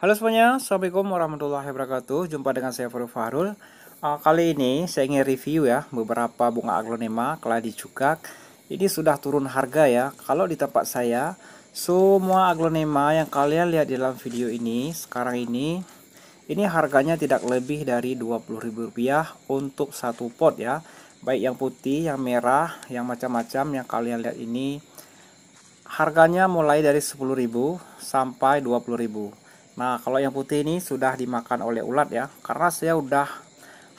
Halo semuanya, Assalamualaikum warahmatullahi wabarakatuh Jumpa dengan saya Farul Farul uh, Kali ini saya ingin review ya Beberapa bunga aglonema keladi cukak Ini sudah turun harga ya Kalau di tempat saya Semua aglonema yang kalian lihat di dalam video ini Sekarang ini Ini harganya tidak lebih dari Rp20.000 untuk satu pot ya Baik yang putih, yang merah, yang macam-macam Yang kalian lihat ini Harganya mulai dari Rp10.000 sampai Rp20.000 Nah, kalau yang putih ini sudah dimakan oleh ulat ya, karena saya udah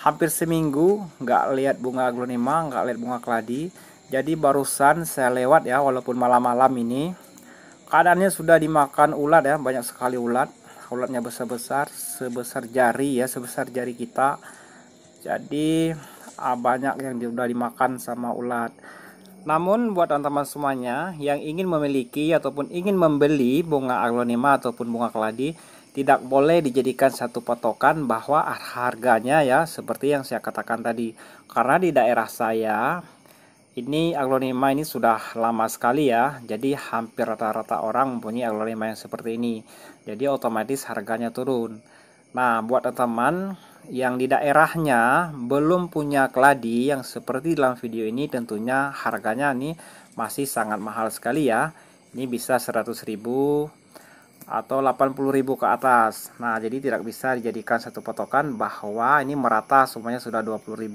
hampir seminggu nggak lihat bunga aglonema, nggak lihat bunga keladi. Jadi barusan saya lewat ya, walaupun malam-malam ini keadaannya sudah dimakan ulat ya, banyak sekali ulat. Ulatnya besar-besar, sebesar jari ya, sebesar jari kita. Jadi ah, banyak yang sudah dimakan sama ulat. Namun buat teman-teman semuanya yang ingin memiliki ataupun ingin membeli bunga aglonema ataupun bunga keladi tidak boleh dijadikan satu patokan bahwa harganya ya seperti yang saya katakan tadi. Karena di daerah saya ini aglonema ini sudah lama sekali ya. Jadi hampir rata-rata orang mempunyai aglonema yang seperti ini. Jadi otomatis harganya turun. Nah, buat teman-teman yang di daerahnya belum punya keladi yang seperti dalam video ini tentunya harganya ini masih sangat mahal sekali ya. Ini bisa 100.000 atau 80.000 ke atas. Nah, jadi tidak bisa dijadikan satu patokan bahwa ini merata semuanya sudah 20.000.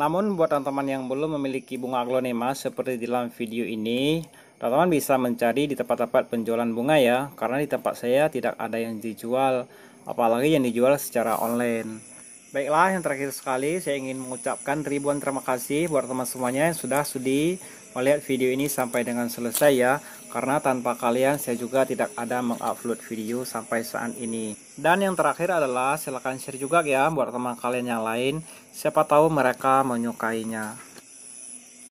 Namun buat teman-teman yang belum memiliki bunga aglonema seperti dalam video ini, teman-teman bisa mencari di tempat-tempat penjualan bunga ya, karena di tempat saya tidak ada yang dijual apalagi yang dijual secara online. Baiklah, yang terakhir sekali saya ingin mengucapkan ribuan terima kasih buat teman semuanya yang sudah sudi melihat video ini sampai dengan selesai ya. Karena tanpa kalian saya juga tidak ada mengupload video sampai saat ini. Dan yang terakhir adalah silahkan share juga ya buat teman kalian yang lain. Siapa tahu mereka menyukainya.